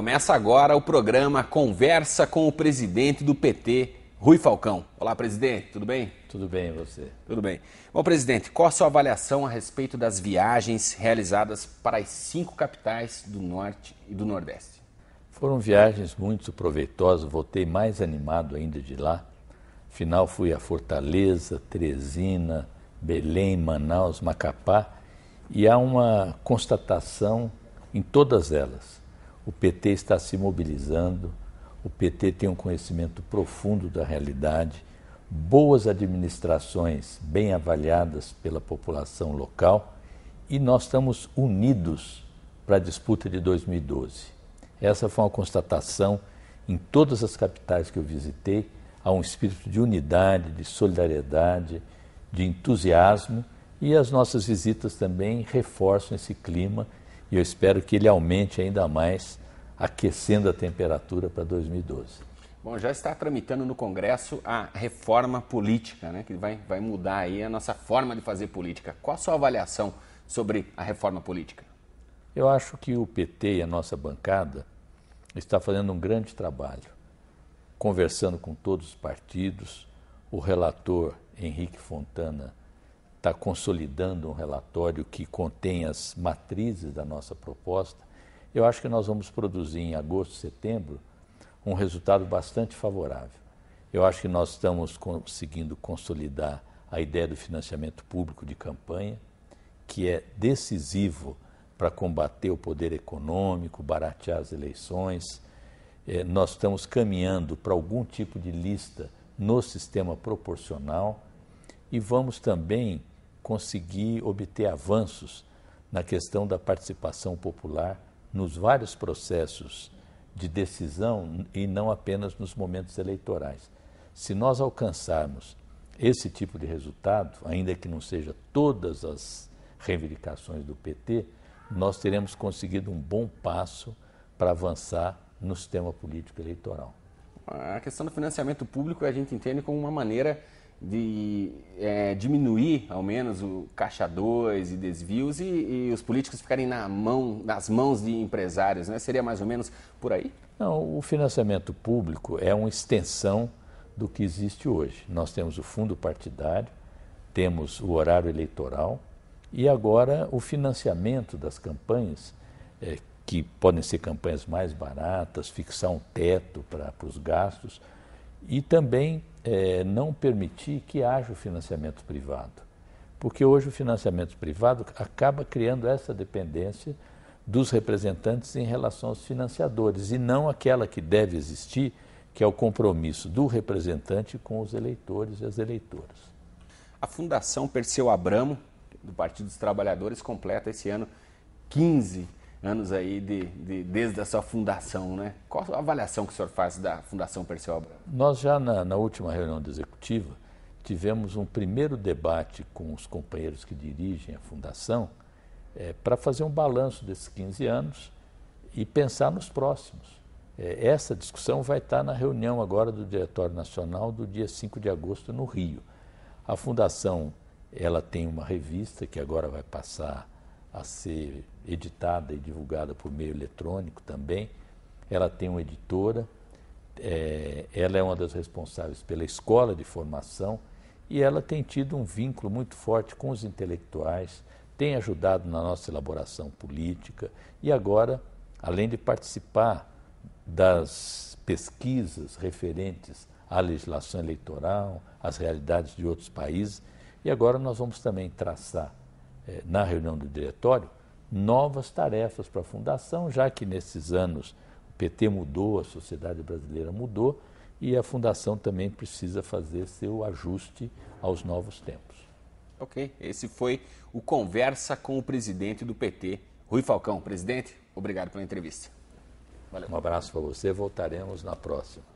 Começa agora o programa Conversa com o presidente do PT, Rui Falcão. Olá, presidente, tudo bem? Tudo bem, você? Tudo bem. Bom, presidente, qual a sua avaliação a respeito das viagens realizadas para as cinco capitais do Norte e do Nordeste? Foram viagens muito proveitosas, voltei mais animado ainda de lá. Afinal, fui a Fortaleza, Teresina, Belém, Manaus, Macapá, e há uma constatação em todas elas o PT está se mobilizando, o PT tem um conhecimento profundo da realidade, boas administrações bem avaliadas pela população local e nós estamos unidos para a disputa de 2012. Essa foi uma constatação em todas as capitais que eu visitei, há um espírito de unidade, de solidariedade, de entusiasmo e as nossas visitas também reforçam esse clima e eu espero que ele aumente ainda mais aquecendo a temperatura para 2012. Bom, já está tramitando no Congresso a reforma política, né, que vai, vai mudar aí a nossa forma de fazer política. Qual a sua avaliação sobre a reforma política? Eu acho que o PT e a nossa bancada está fazendo um grande trabalho, conversando com todos os partidos. O relator Henrique Fontana está consolidando um relatório que contém as matrizes da nossa proposta eu acho que nós vamos produzir em agosto, setembro, um resultado bastante favorável. Eu acho que nós estamos conseguindo consolidar a ideia do financiamento público de campanha, que é decisivo para combater o poder econômico, baratear as eleições. É, nós estamos caminhando para algum tipo de lista no sistema proporcional e vamos também conseguir obter avanços na questão da participação popular nos vários processos de decisão e não apenas nos momentos eleitorais. Se nós alcançarmos esse tipo de resultado, ainda que não seja todas as reivindicações do PT, nós teremos conseguido um bom passo para avançar no sistema político eleitoral. A questão do financiamento público é a gente entende como uma maneira de é, diminuir, ao menos, o caixa 2 e desvios e, e, os políticos ficarem na mão, nas mãos de empresários, né? Seria mais ou menos por aí? Não, o financiamento público é uma extensão do que existe hoje. Nós temos o fundo partidário, temos o horário eleitoral e agora o financiamento das campanhas, é, que podem ser campanhas mais baratas, fixar um teto para os gastos e também é, não permitir que haja o financiamento privado. Porque hoje o financiamento privado acaba criando essa dependência dos representantes em relação aos financiadores, e não aquela que deve existir, que é o compromisso do representante com os eleitores e as eleitoras. A Fundação Perseu Abramo, do Partido dos Trabalhadores, completa esse ano 15 anos aí de, de, desde a sua fundação, né? Qual a avaliação que o senhor faz da Fundação Perciobra? Nós já na, na última reunião da executiva tivemos um primeiro debate com os companheiros que dirigem a fundação é, para fazer um balanço desses 15 anos e pensar nos próximos. É, essa discussão vai estar na reunião agora do Diretório Nacional do dia 5 de agosto no Rio. A fundação ela tem uma revista que agora vai passar a ser editada e divulgada por meio eletrônico também. Ela tem uma editora, é, ela é uma das responsáveis pela escola de formação e ela tem tido um vínculo muito forte com os intelectuais, tem ajudado na nossa elaboração política e agora, além de participar das pesquisas referentes à legislação eleitoral, às realidades de outros países, e agora nós vamos também traçar eh, na reunião do diretório, novas tarefas para a Fundação, já que nesses anos o PT mudou, a sociedade brasileira mudou e a Fundação também precisa fazer seu ajuste aos novos tempos. Ok, esse foi o Conversa com o presidente do PT, Rui Falcão. Presidente, obrigado pela entrevista. Valeu. Um abraço para você, voltaremos na próxima.